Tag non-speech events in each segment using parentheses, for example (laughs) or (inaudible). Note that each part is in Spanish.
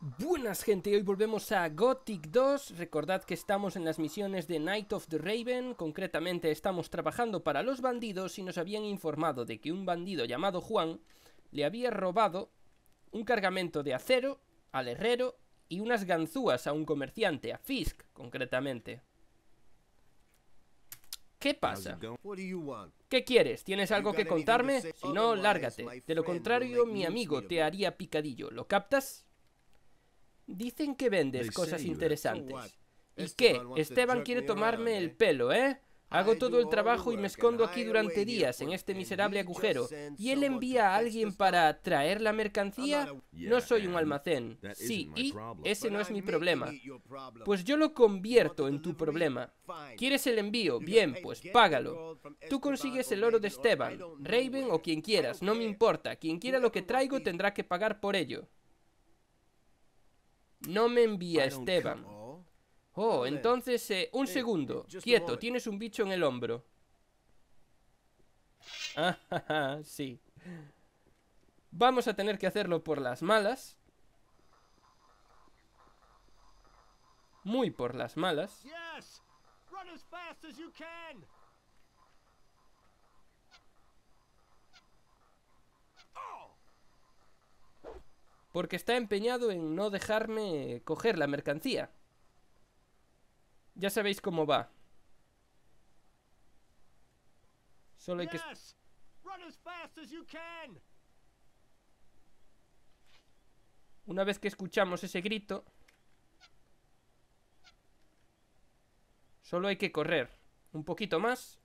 Buenas gente, hoy volvemos a Gothic 2, recordad que estamos en las misiones de Night of the Raven, concretamente estamos trabajando para los bandidos y nos habían informado de que un bandido llamado Juan le había robado un cargamento de acero al herrero y unas ganzúas a un comerciante, a Fisk concretamente. ¿Qué pasa? ¿Qué quieres? ¿Tienes algo que contarme? Si no, lárgate. De lo contrario, mi amigo te haría picadillo. ¿Lo captas? Dicen que vendes cosas interesantes. ¿Y este qué? Esteban quiere tomarme el pelo, ¿eh? Hago todo el trabajo y me escondo aquí durante días en pues este miserable agujero. ¿Y él envía a alguien para traer la mercancía? No soy un almacén. Sí, y ese no es mi problema. Pues yo lo convierto en tu problema. ¿Quieres el envío? Bien, pues págalo. Tú consigues el oro de Esteban, Raven o quien quieras, no me importa. Quien quiera lo que traigo tendrá que pagar por ello. No me envía Esteban. Oh, entonces, eh, un segundo. Quieto, tienes un bicho en el hombro. (laughs) Ah, sí. Vamos a tener que hacerlo por las malas. Muy por las malas. porque está empeñado en no dejarme coger la mercancía. Ya sabéis cómo va. Solo hay que... Una vez que escuchamos ese grito... Solo hay que correr un poquito más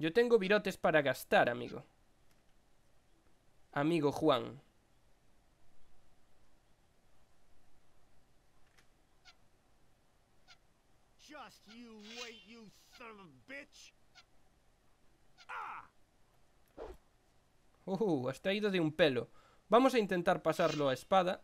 Yo tengo virotes para gastar, amigo. Amigo Juan. Just you wait, you son of bitch. Ah. Uh, hasta ha ido de un pelo. Vamos a intentar pasarlo a espada.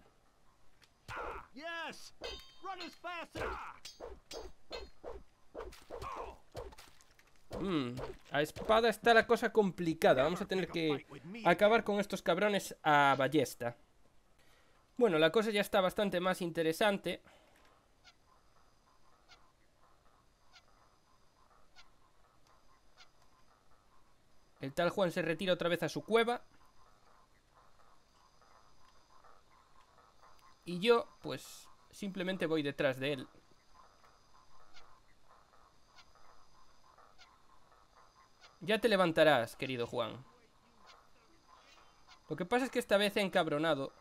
Mm, a espada está la cosa complicada. Vamos a tener que acabar con estos cabrones a ballesta. Bueno, la cosa ya está bastante más interesante. El tal Juan se retira otra vez a su cueva. Y yo, pues, simplemente voy detrás de él. Ya te levantarás, querido Juan. Lo que pasa es que esta vez he encabronado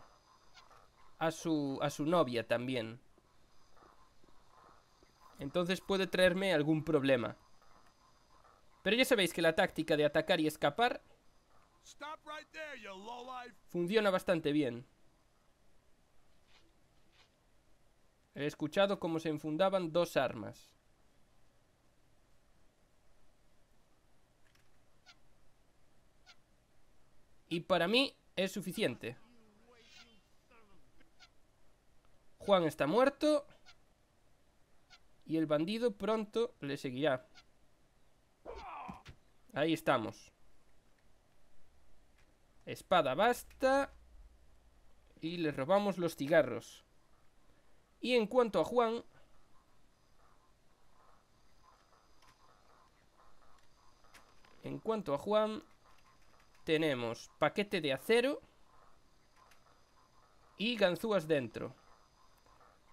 a su, a su novia también. Entonces puede traerme algún problema. Pero ya sabéis que la táctica de atacar y escapar funciona bastante bien. He escuchado cómo se enfundaban dos armas. Y para mí es suficiente. Juan está muerto. Y el bandido pronto le seguirá. Ahí estamos. Espada basta. Y le robamos los cigarros. Y en cuanto a Juan... En cuanto a Juan... Tenemos paquete de acero y ganzúas dentro.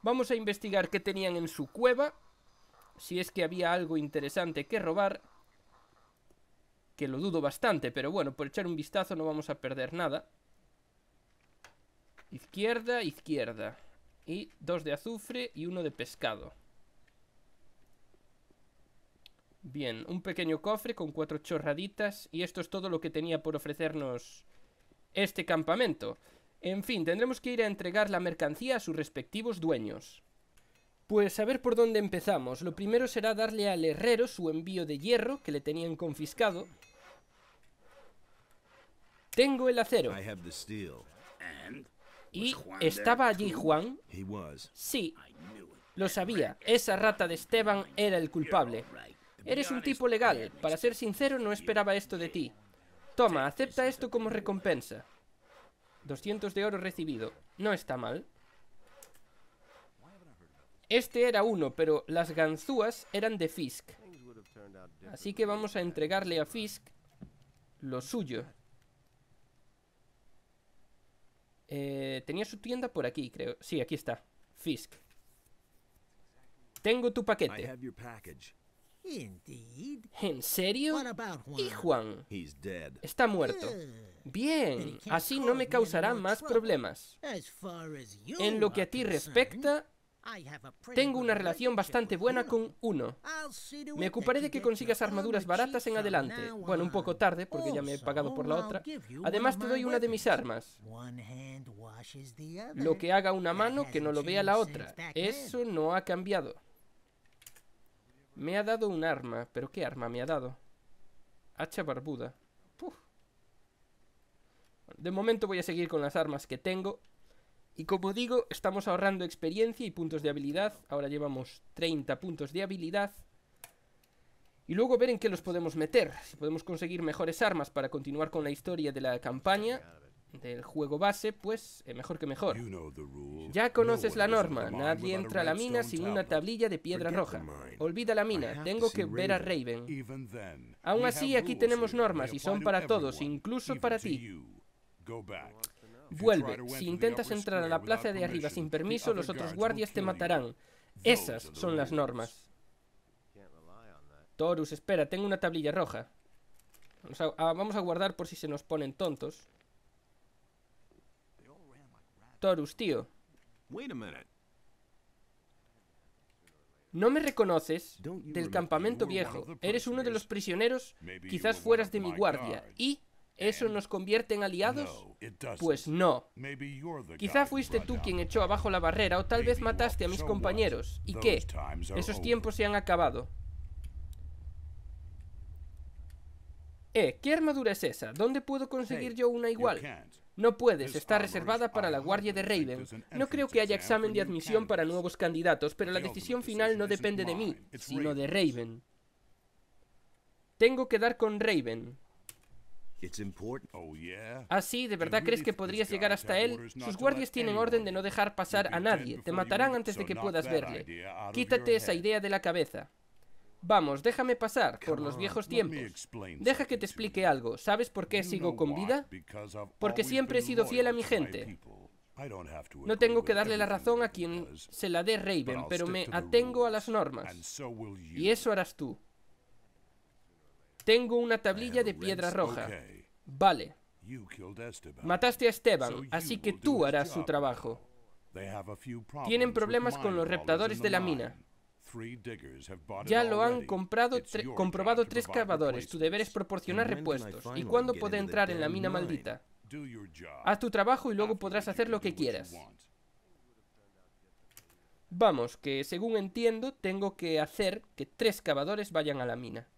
Vamos a investigar qué tenían en su cueva, si es que había algo interesante que robar, que lo dudo bastante, pero bueno, por echar un vistazo no vamos a perder nada. Izquierda, izquierda. Y dos de azufre y uno de pescado. Bien, un pequeño cofre con cuatro chorraditas y esto es todo lo que tenía por ofrecernos este campamento. En fin, tendremos que ir a entregar la mercancía a sus respectivos dueños. Pues a ver por dónde empezamos. Lo primero será darle al herrero su envío de hierro que le tenían confiscado. Tengo el acero. ¿Y estaba allí Juan? Sí, lo sabía. Esa rata de Esteban era el culpable. Eres un tipo legal. Para ser sincero, no esperaba esto de ti. Toma, acepta esto como recompensa. 200 de oro recibido. No está mal. Este era uno, pero las ganzúas eran de Fisk. Así que vamos a entregarle a Fisk lo suyo. Eh, tenía su tienda por aquí, creo. Sí, aquí está. Fisk. Tengo tu paquete. ¿En serio? ¿Y Juan? Está muerto. Eh, Bien, así no me causará más problemas. En lo que a ti respecta, tengo una relación bastante buena con uno. Me ocuparé de que consigas armaduras baratas en adelante. Bueno, un poco tarde, porque ya me he oh, pagado por la otra. Además, te doy una de mis armas. Lo que haga una mano que no lo vea la otra. Eso no ha cambiado. Me ha dado un arma. ¿Pero qué arma me ha dado? Hacha barbuda. De momento voy a seguir con las armas que tengo. Y como digo, estamos ahorrando experiencia y puntos de habilidad. Ahora llevamos 30 puntos de habilidad. Y luego ver en qué los podemos meter. Si podemos conseguir mejores armas para continuar con la historia de la campaña del juego base, pues mejor que mejor. Ya conoces la norma, nadie entra a la mina sin una tablilla de piedra roja. Olvida la mina, tengo que ver a Raven. Aún así, aquí tenemos normas y son para todos, incluso para ti. Vuelve, si intentas entrar a la plaza de arriba sin permiso, los otros guardias te matarán. Esas son las normas. Torus, espera, tengo una tablilla roja. Ah, vamos a guardar por si se nos ponen tontos. Torus, tío. No me reconoces del campamento viejo. Eres uno de los prisioneros, quizás fueras de mi guardia. ¿Y eso nos convierte en aliados? Pues no. Quizá fuiste tú quien echó abajo la barrera o tal vez mataste a mis compañeros. ¿Y qué? Esos tiempos se han acabado. Eh, ¿qué armadura es esa? ¿Dónde puedo conseguir yo una igual? No puedes, está reservada para la guardia de Raven. No creo que haya examen de admisión para nuevos candidatos, pero la decisión final no depende de mí, sino de Raven. Tengo que dar con Raven. Oh, ¿Ah, sí? ¿De verdad crees que podrías llegar hasta él? Sus guardias tienen orden de no dejar pasar a nadie. Te matarán antes de que puedas verle. Quítate esa idea de la cabeza. Vamos, déjame pasar por los viejos tiempos. Deja que te explique algo. ¿Sabes por qué sigo con vida? Porque siempre he sido fiel a mi gente. No tengo que darle la razón a quien se la dé Raven, pero me atengo a las normas. Y eso harás tú. Tengo una tablilla de piedra roja. Vale. Mataste a Esteban, así que tú harás su trabajo. Tienen problemas con los reptadores de la mina. Ya lo han comprado comprobado tres cavadores. Tu deber es proporcionar repuestos. ¿Y cuándo puede entrar en la mina maldita? Haz tu trabajo y luego podrás hacer lo que quieras. Vamos, que según entiendo, tengo que hacer que tres cavadores vayan a la mina.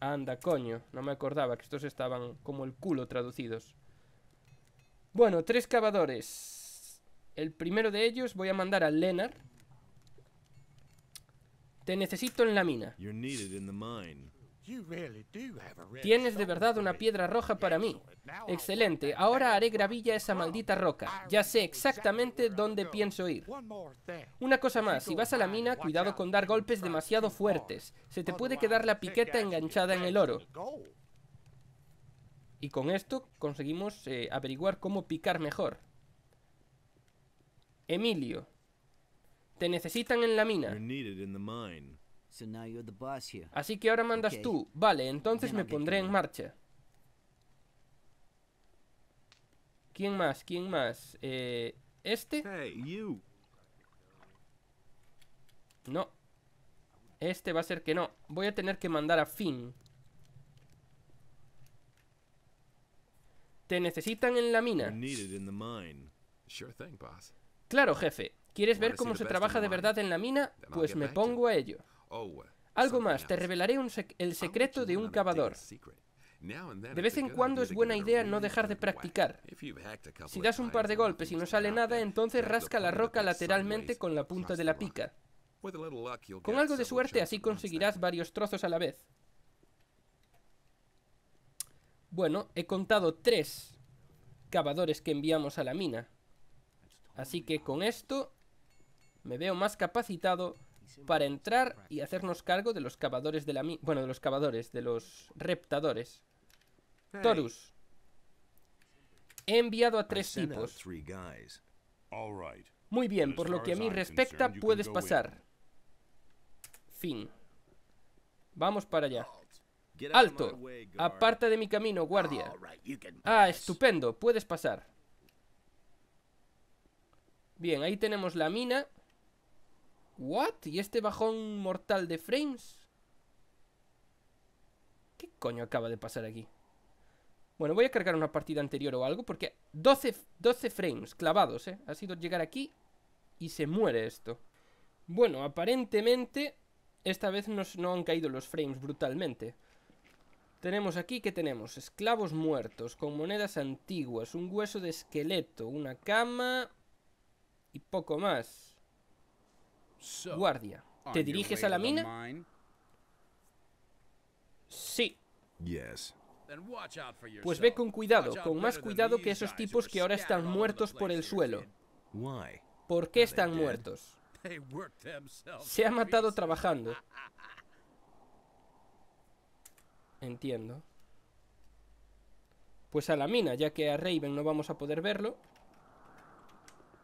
Anda, coño, no me acordaba que estos estaban como el culo traducidos. Bueno, tres cavadores. El primero de ellos voy a mandar a Lennar. Te necesito en la mina. Tienes de verdad una piedra roja para mí. Excelente, ahora haré gravilla esa maldita roca. Ya sé exactamente dónde pienso ir. Una cosa más, si vas a la mina, cuidado con dar golpes demasiado fuertes. Se te puede quedar la piqueta enganchada en el oro. Y con esto conseguimos eh, averiguar cómo picar mejor. Emilio, te necesitan en la mina. Así que ahora mandas tú. Vale, entonces me pondré en marcha. ¿Quién más? ¿Quién más? Eh, ¿Este? No. Este va a ser que no. Voy a tener que mandar a Finn. Te necesitan en la mina. boss. Claro, jefe. ¿Quieres ver cómo se trabaja de verdad en la mina? Pues me pongo a ello. Oh, algo más, te revelaré el secreto de un cavador. De vez en cuando es buena idea no dejar de practicar. Si das un par de golpes y no sale nada, entonces rasca la roca lateralmente con la punta de la pica. Con algo de suerte así conseguirás varios trozos a la vez. Bueno, he contado tres cavadores que enviamos a la mina. Así que con esto me veo más capacitado para entrar y hacernos cargo de los cavadores de la Bueno, de los cavadores, de los reptadores. Torus. He enviado a tres tipos. Muy bien, por lo que a mí respecta, puedes pasar. Fin. Vamos para allá. ¡Alto! Aparta de mi camino, guardia. Ah, estupendo, puedes pasar. Bien, ahí tenemos la mina. ¿What? ¿Y este bajón mortal de frames? ¿Qué coño acaba de pasar aquí? Bueno, voy a cargar una partida anterior o algo Porque 12, frames clavados, ¿eh? Ha sido llegar aquí y se muere esto Bueno, aparentemente esta vez nos, no han caído los frames brutalmente Tenemos aquí, ¿qué tenemos? Esclavos muertos, con monedas antiguas Un hueso de esqueleto, una cama poco más. Guardia, ¿te diriges a la mina? Sí. Pues ve con cuidado, con más cuidado que esos tipos que ahora están muertos por el suelo. ¿Por qué están muertos? Se ha matado trabajando. (laughs) Entiendo. Pues a la mina, ya que a Raven no vamos a poder verlo.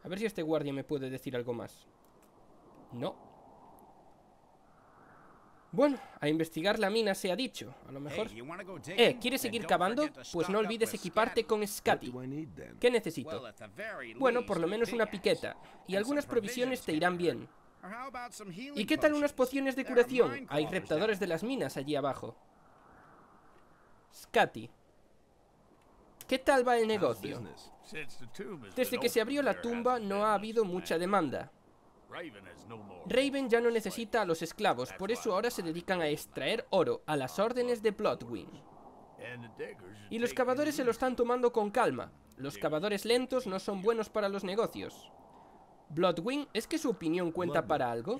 A ver si este guardia me puede decir algo más. No. Bueno, a investigar la mina se ha dicho, a lo mejor. Eh, ¿quieres seguir cavando? Pues no olvides equiparte con Scatty. ¿Qué necesito? Bueno, por lo menos una piqueta. Y algunas provisiones te irán bien. ¿Y qué tal unas pociones de curación? Hay reptadores de las minas allí abajo. Scatty. ¿Qué tal va el negocio? Desde que se abrió la tumba no ha habido mucha demanda. Raven ya no necesita a los esclavos, por eso ahora se dedican a extraer oro a las órdenes de Bloodwing. Y los cavadores se lo están tomando con calma. Los cavadores lentos no son buenos para los negocios. Bloodwing, ¿es que su opinión cuenta para algo?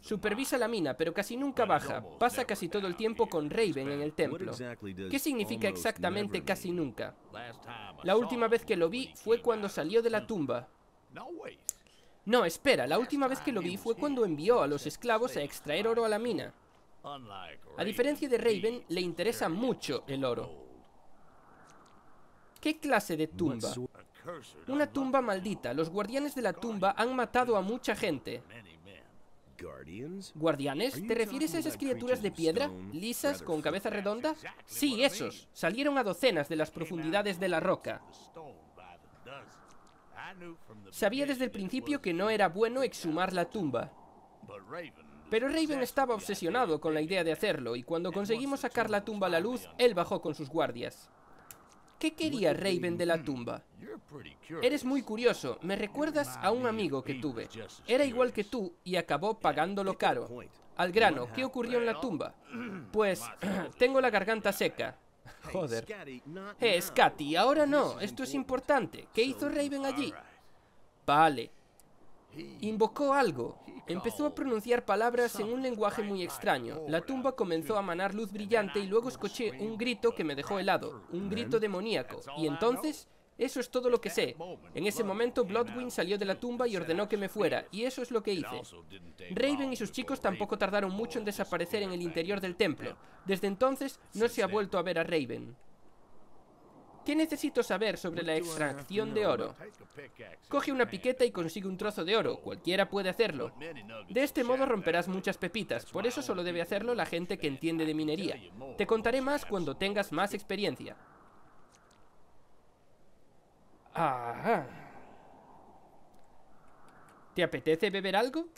Supervisa la mina, pero casi nunca baja. Pasa casi todo el tiempo con Raven en el templo. ¿Qué significa exactamente casi nunca? La última vez que lo vi fue cuando salió de la hmm. tumba. No, espera, la última vez que lo vi fue cuando envió a los esclavos a extraer oro a la mina. A diferencia de Raven, le interesa mucho el oro. ¿Qué clase de tumba? Una tumba maldita. Los guardianes de la tumba han matado a mucha gente. ¿Guardianes? ¿Te refieres a esas criaturas de piedra? ¿Lisas con cabeza redonda? Sí, esos. Salieron a docenas de las profundidades de la roca. Sabía desde el principio que no era bueno exhumar la tumba. Pero Raven estaba obsesionado con la idea de hacerlo y cuando conseguimos sacar la tumba a la luz, él bajó con sus guardias. ¿Qué quería Raven de la hmm. tumba? Eres muy curioso, me recuerdas a un amigo que tuve. Era igual que tú y acabó pagándolo caro. Al grano, ¿qué ocurrió en la tumba? (clears throat) Pues, (clears throat) tengo la garganta seca. Joder. Eh, Scatty, ahora no, esto es importante. ¿Qué hizo Raven allí? Vale, Invocó algo. Empezó a pronunciar palabras en un lenguaje muy extraño. La tumba comenzó a manar luz brillante y luego escuché un grito que me dejó helado, un grito demoníaco. Y entonces... Eso es todo lo que sé. En ese momento, Bloodwing salió de la tumba y ordenó que me fuera, y eso es lo que hice. Raven y sus chicos tampoco tardaron mucho en desaparecer en el interior del templo. Desde entonces, no se ha vuelto a ver a Raven. ¿Qué necesito saber sobre la extracción de oro? Coge una piqueta y consigue un trozo de oro, cualquiera puede hacerlo. De este modo romperás muchas pepitas, por eso solo debe hacerlo la gente que entiende de minería. Te contaré más cuando tengas más experiencia. ¿Te apetece beber algo?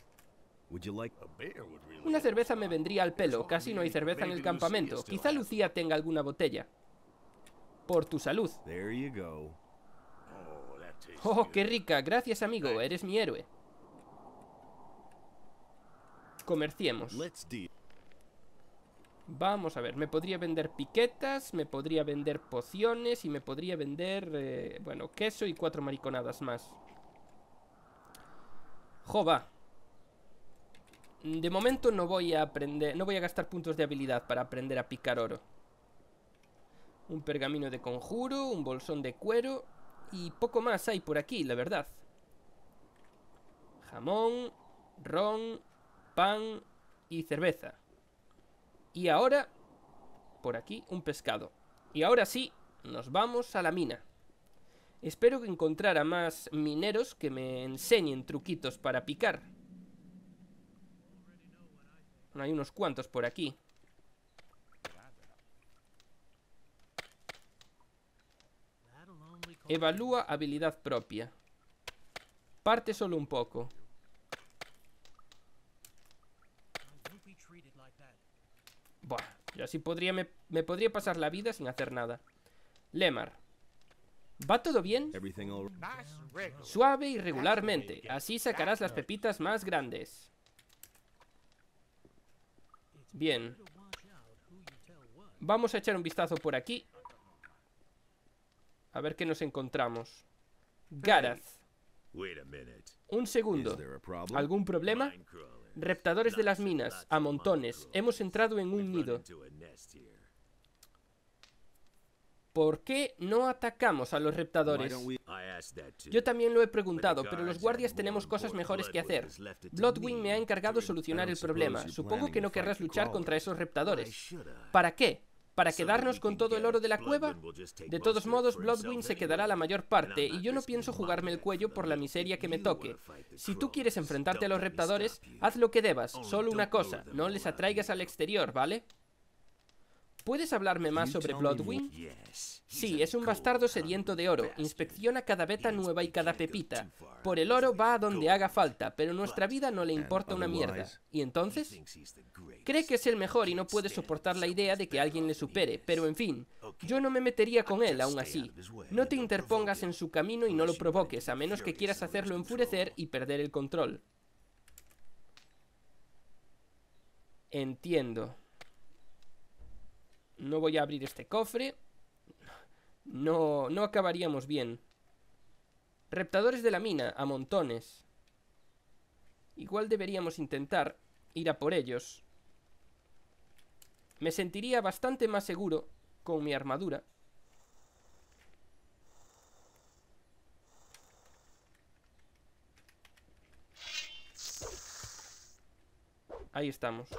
Una cerveza me vendría al pelo, casi no hay cerveza en el campamento. Quizá Lucía tenga alguna botella por tu salud. Oh, oh, qué rica. Gracias, amigo. Eres mi héroe. Comerciemos. Vamos a ver, me podría vender piquetas, me podría vender pociones y me podría vender, eh, bueno, queso y cuatro mariconadas más. Jova. De momento no voy a aprender, no voy a gastar puntos de habilidad para aprender a picar oro un pergamino de conjuro, un bolsón de cuero y poco más hay por aquí, la verdad. Jamón, ron, pan y cerveza. Y ahora, por aquí, un pescado. Y ahora sí, nos vamos a la mina. Espero que encontrara más mineros que me enseñen truquitos para picar. hay unos cuantos por aquí. Evalúa habilidad propia. Parte solo un poco. Buah, yo así podría, me, me podría pasar la vida sin hacer nada. Lemar. ¿Va todo bien? Suave y regularmente. Así sacarás las pepitas más grandes. Bien. Vamos a echar un vistazo por aquí. A ver qué nos encontramos. Garath. Un segundo. ¿Algún problema? Reptadores de las minas, a montones. Hemos entrado en un nido. ¿Por qué no atacamos a los reptadores? Yo también lo he preguntado, pero los guardias tenemos cosas mejores que hacer. Bloodwing me ha encargado solucionar el problema. Supongo que no querrás luchar contra esos reptadores. ¿Para qué? para quedarnos con todo el oro de la cueva? De todos modos, Bloodwing se quedará la mayor parte y yo no pienso jugarme el cuello por la miseria que me toque. Si tú quieres enfrentarte a los reptadores, haz lo que debas, solo una cosa, no les atraigas al exterior, ¿vale? ¿Puedes hablarme más sobre Bloodwing? Sí, es un bastardo sediento de oro. Inspecciona cada beta nueva y cada pepita. Por el oro va a donde haga falta, pero nuestra vida no le importa una mierda. ¿Y entonces? Cree que es el mejor y no puede soportar la idea de que alguien le supere, pero en fin, yo no me metería con él aún así. No te interpongas en su camino y no lo provoques, a menos que quieras hacerlo enfurecer y perder el control. Entiendo. No voy a abrir este cofre. No, no acabaríamos bien. Reptadores de la mina, a montones. Igual deberíamos intentar ir a por ellos. Me sentiría bastante más seguro con mi armadura. Ahí estamos.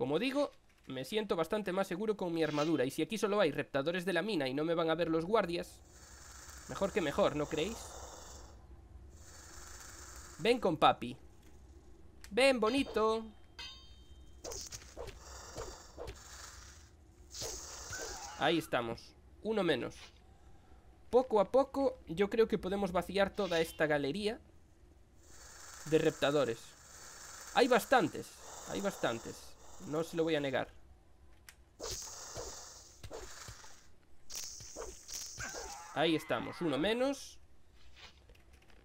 Como digo, me siento bastante más seguro con mi armadura. Y si aquí solo hay reptadores de la mina y no me van a ver los guardias... Mejor que mejor, ¿no creéis? Ven con papi. Ven, bonito. Ahí estamos. Uno menos. Poco a poco yo creo que podemos vaciar toda esta galería de reptadores. Hay bastantes, hay bastantes. No se lo voy a negar. Ahí estamos, uno menos.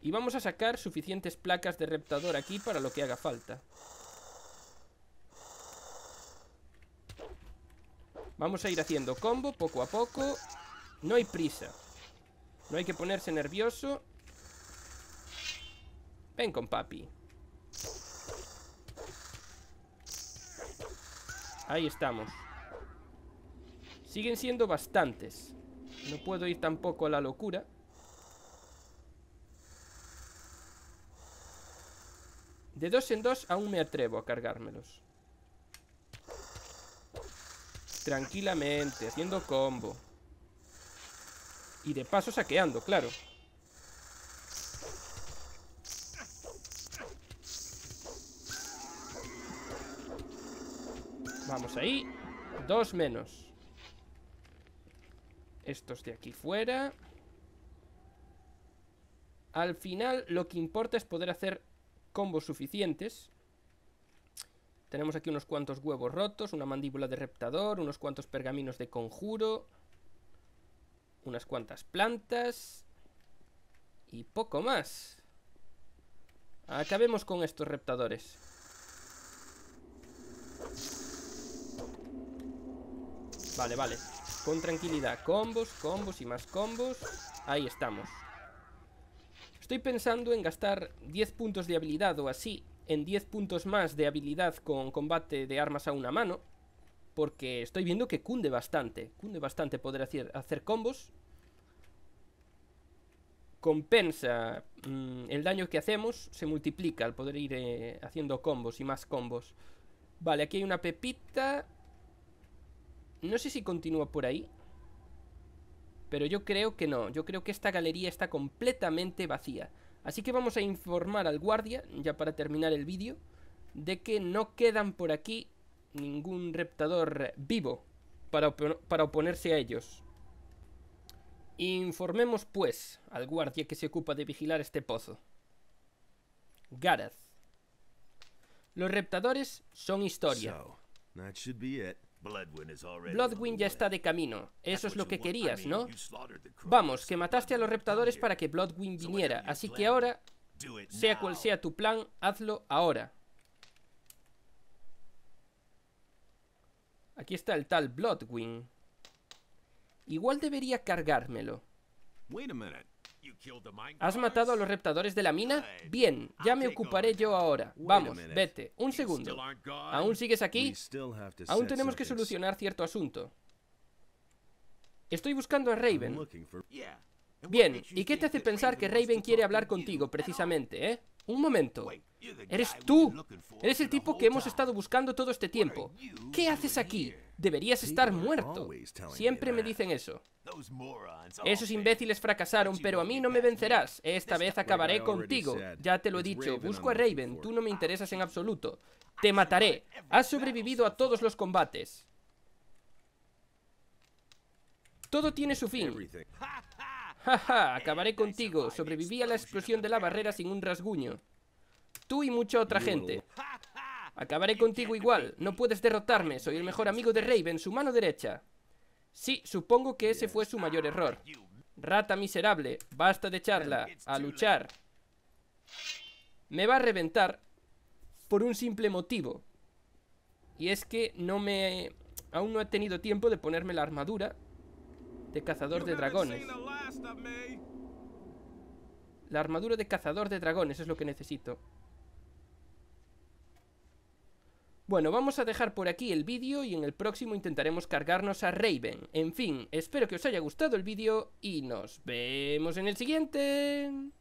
Y vamos a sacar suficientes placas de reptador aquí para lo que haga falta. Vamos a ir haciendo combo poco a poco. No hay prisa. No hay que ponerse nervioso. Ven con papi. Ahí estamos Siguen siendo bastantes No puedo ir tampoco a la locura De dos en dos aún me atrevo a cargármelos Tranquilamente, haciendo combo Y de paso saqueando, claro Vamos ahí Dos menos Estos de aquí fuera Al final lo que importa es poder hacer combos suficientes Tenemos aquí unos cuantos huevos rotos Una mandíbula de reptador Unos cuantos pergaminos de conjuro Unas cuantas plantas Y poco más Acabemos con estos reptadores Vale, vale. Con tranquilidad. Combos, combos y más combos. Ahí estamos. Estoy pensando en gastar 10 puntos de habilidad o así. En 10 puntos más de habilidad con combate de armas a una mano. Porque estoy viendo que cunde bastante. Cunde bastante poder hacer, hacer combos. Compensa mm, el daño que hacemos. Se multiplica al poder ir eh, haciendo combos y más combos. Vale, aquí hay una pepita no sé si continúa por ahí. Pero yo creo que no. Yo creo que esta galería está completamente vacía. Así que vamos a informar al guardia, ya para terminar el vídeo, de que no quedan por aquí ningún reptador vivo para, oponerse a ellos. Informemos, pues, al guardia que se ocupa de vigilar este pozo. Gareth. Los reptadores son historia. Bloodwin ya está de camino. Eso es lo que querías, ¿no? Vamos, que mataste a los reptadores para que Bloodwin viniera. Así que ahora, sea cual sea tu plan, hazlo ahora. Aquí está el tal Bloodwing. Igual debería cargármelo. ¿Has matado a los reptadores de la mina? Bien, ya me ocuparé yo ahora. Vamos, vete. Un segundo. ¿Aún sigues aquí? Aún tenemos que solucionar cierto asunto. Estoy buscando a Raven. Bien, ¿y qué te hace pensar que Raven quiere hablar contigo precisamente, eh? Un momento. Eres tú. Eres el tipo que hemos estado buscando todo este tiempo. ¿Qué haces aquí? Deberías estar muerto. Siempre me dicen eso. Esos imbéciles fracasaron, pero a mí no me vencerás. Esta vez acabaré contigo. Ya te lo he dicho, busco a Raven, tú no me interesas en absoluto. Te mataré. Has sobrevivido a todos los combates. Todo tiene su fin. ja, acabaré contigo. Sobreviví a la explosión de la barrera sin un rasguño. Tú y mucha otra gente. Acabaré contigo igual. No puedes derrotarme. Soy el mejor amigo de Raven, su mano derecha. Sí, supongo que ese fue su mayor error. Rata miserable, basta de charla. A luchar. Me va a reventar por un simple motivo. Y es que no me... Aún no he tenido tiempo de ponerme la armadura de cazador de dragones. La armadura de cazador de dragones es lo que necesito. Bueno, vamos a dejar por aquí el vídeo y en el próximo intentaremos cargarnos a Raven. En fin, espero que os haya gustado el vídeo y nos vemos en el siguiente.